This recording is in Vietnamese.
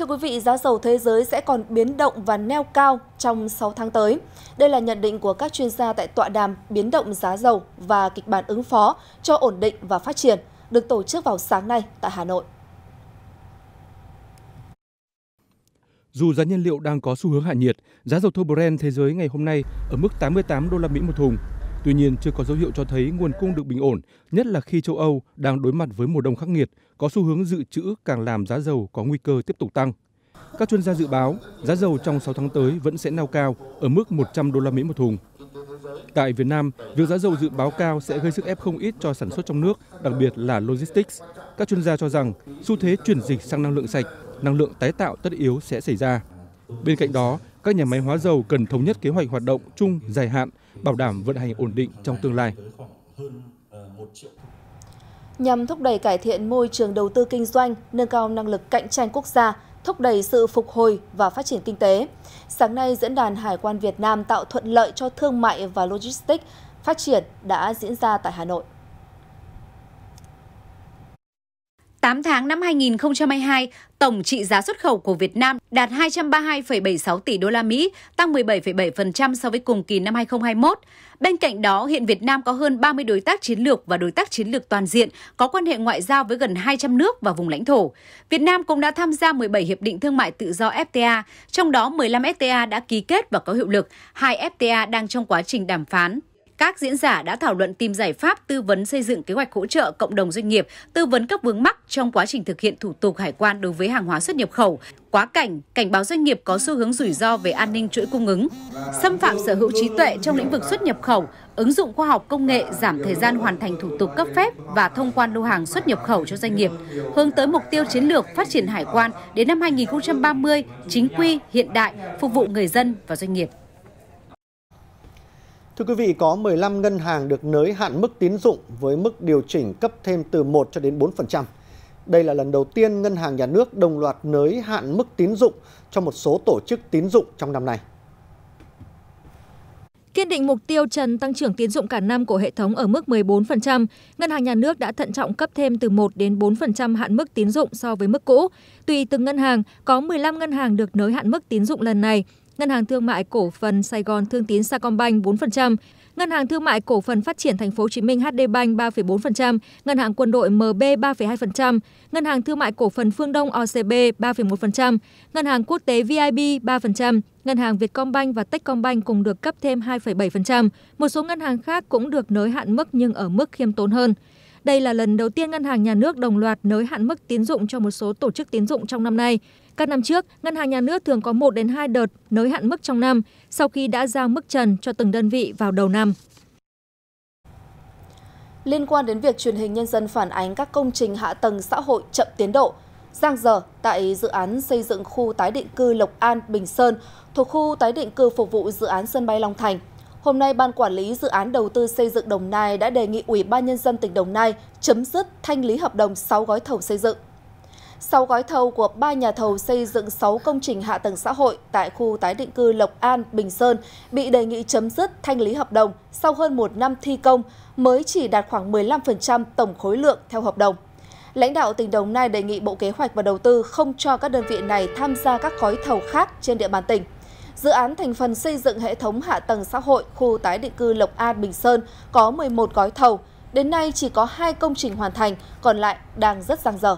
Thưa quý vị, giá dầu thế giới sẽ còn biến động và neo cao trong 6 tháng tới. Đây là nhận định của các chuyên gia tại tọa đàm Biến động giá dầu và kịch bản ứng phó cho ổn định và phát triển được tổ chức vào sáng nay tại Hà Nội. Dù giá nhiên liệu đang có xu hướng hạ nhiệt, giá dầu thô Brent thế giới ngày hôm nay ở mức 88 đô la Mỹ một thùng, Tuy nhiên, chưa có dấu hiệu cho thấy nguồn cung được bình ổn, nhất là khi châu Âu đang đối mặt với mùa đông khắc nghiệt, có xu hướng dự trữ càng làm giá dầu có nguy cơ tiếp tục tăng. Các chuyên gia dự báo, giá dầu trong 6 tháng tới vẫn sẽ neo cao ở mức 100 đô la Mỹ một thùng. Tại Việt Nam, việc giá dầu dự báo cao sẽ gây sức ép không ít cho sản xuất trong nước, đặc biệt là logistics. Các chuyên gia cho rằng xu thế chuyển dịch sang năng lượng sạch, năng lượng tái tạo tất yếu sẽ xảy ra. Bên cạnh đó, các nhà máy hóa dầu cần thống nhất kế hoạch hoạt động chung dài hạn, bảo đảm vận hành ổn định trong tương lai. Nhằm thúc đẩy cải thiện môi trường đầu tư kinh doanh, nâng cao năng lực cạnh tranh quốc gia, thúc đẩy sự phục hồi và phát triển kinh tế. Sáng nay, Diễn đàn Hải quan Việt Nam tạo thuận lợi cho thương mại và logistics phát triển đã diễn ra tại Hà Nội. 8 tháng năm 2022, tổng trị giá xuất khẩu của Việt Nam đạt 232,76 tỷ đô la Mỹ, tăng 17,7% so với cùng kỳ năm 2021. Bên cạnh đó, hiện Việt Nam có hơn 30 đối tác chiến lược và đối tác chiến lược toàn diện, có quan hệ ngoại giao với gần 200 nước và vùng lãnh thổ. Việt Nam cũng đã tham gia 17 hiệp định thương mại tự do FTA, trong đó 15 FTA đã ký kết và có hiệu lực, hai FTA đang trong quá trình đàm phán các diễn giả đã thảo luận tìm giải pháp tư vấn xây dựng kế hoạch hỗ trợ cộng đồng doanh nghiệp, tư vấn các vướng mắc trong quá trình thực hiện thủ tục hải quan đối với hàng hóa xuất nhập khẩu, quá cảnh, cảnh báo doanh nghiệp có xu hướng rủi ro về an ninh chuỗi cung ứng, xâm phạm sở hữu trí tuệ trong lĩnh vực xuất nhập khẩu, ứng dụng khoa học công nghệ giảm thời gian hoàn thành thủ tục cấp phép và thông quan lô hàng xuất nhập khẩu cho doanh nghiệp, hướng tới mục tiêu chiến lược phát triển hải quan đến năm 2030 chính quy, hiện đại, phục vụ người dân và doanh nghiệp. Thưa quý vị, có 15 ngân hàng được nới hạn mức tín dụng với mức điều chỉnh cấp thêm từ 1 cho đến 4%. Đây là lần đầu tiên ngân hàng nhà nước đồng loạt nới hạn mức tín dụng cho một số tổ chức tín dụng trong năm nay. Kiên định mục tiêu trần tăng trưởng tín dụng cả năm của hệ thống ở mức 14%, ngân hàng nhà nước đã thận trọng cấp thêm từ 1 đến 4% hạn mức tín dụng so với mức cũ. Tùy từng ngân hàng, có 15 ngân hàng được nới hạn mức tín dụng lần này Ngân hàng Thương mại Cổ phần Sài Gòn Thương tín Sacombank 4%, Ngân hàng Thương mại Cổ phần Phát triển Thành phố Hồ Chí Minh HD Bank 3,4%, Ngân hàng Quân đội MB 3,2%, Ngân hàng Thương mại Cổ phần Phương Đông OCB 3,1%, Ngân hàng Quốc tế VIB 3%, Ngân hàng Vietcombank và Techcombank cùng được cấp thêm 2,7%. Một số ngân hàng khác cũng được nới hạn mức nhưng ở mức khiêm tốn hơn đây là lần đầu tiên ngân hàng nhà nước đồng loạt nới hạn mức tiến dụng cho một số tổ chức tiến dụng trong năm nay. Các năm trước, ngân hàng nhà nước thường có 1 đến 2 đợt nới hạn mức trong năm sau khi đã giao mức trần cho từng đơn vị vào đầu năm. Liên quan đến việc truyền hình nhân dân phản ánh các công trình hạ tầng xã hội chậm tiến độ, Giang giờ tại dự án xây dựng khu tái định cư Lộc An, Bình Sơn thuộc khu tái định cư phục vụ dự án sân bay Long Thành. Hôm nay, Ban Quản lý Dự án Đầu tư xây dựng Đồng Nai đã đề nghị Ủy ban Nhân dân tỉnh Đồng Nai chấm dứt thanh lý hợp đồng 6 gói thầu xây dựng. 6 gói thầu của 3 nhà thầu xây dựng 6 công trình hạ tầng xã hội tại khu tái định cư Lộc An, Bình Sơn bị đề nghị chấm dứt thanh lý hợp đồng sau hơn một năm thi công mới chỉ đạt khoảng 15% tổng khối lượng theo hợp đồng. Lãnh đạo tỉnh Đồng Nai đề nghị Bộ Kế hoạch và Đầu tư không cho các đơn vị này tham gia các gói thầu khác trên địa bàn tỉnh dự án thành phần xây dựng hệ thống hạ tầng xã hội khu tái định cư Lộc An Bình Sơn có 11 gói thầu. Đến nay chỉ có 2 công trình hoàn thành, còn lại đang rất giang dở.